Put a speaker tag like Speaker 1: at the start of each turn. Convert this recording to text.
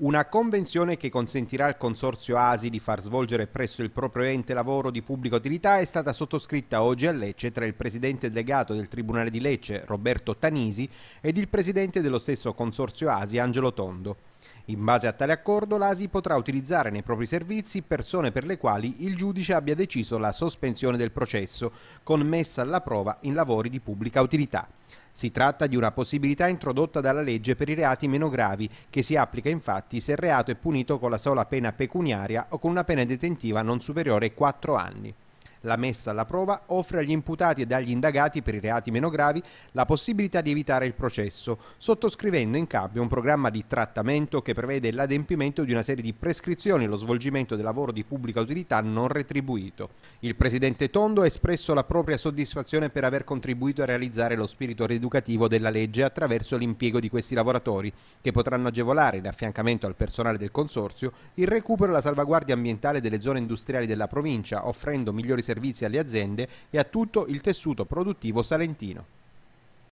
Speaker 1: Una convenzione che consentirà al Consorzio ASI di far svolgere presso il proprio ente lavoro di pubblica utilità è stata sottoscritta oggi a Lecce tra il presidente delegato del Tribunale di Lecce, Roberto Tanisi, ed il presidente dello stesso Consorzio ASI, Angelo Tondo. In base a tale accordo l'ASI potrà utilizzare nei propri servizi persone per le quali il giudice abbia deciso la sospensione del processo, con messa alla prova in lavori di pubblica utilità. Si tratta di una possibilità introdotta dalla legge per i reati meno gravi, che si applica infatti se il reato è punito con la sola pena pecuniaria o con una pena detentiva non superiore ai 4 anni. La messa alla prova offre agli imputati ed agli indagati per i reati meno gravi la possibilità di evitare il processo, sottoscrivendo in cambio un programma di trattamento che prevede l'adempimento di una serie di prescrizioni e lo svolgimento del lavoro di pubblica utilità non retribuito. Il presidente Tondo ha espresso la propria soddisfazione per aver contribuito a realizzare lo spirito rieducativo della legge attraverso l'impiego di questi lavoratori, che potranno agevolare, in affiancamento al personale del consorzio, il recupero e la salvaguardia ambientale delle zone industriali della provincia, offrendo migliori servizi servizi alle aziende e a tutto il tessuto produttivo salentino.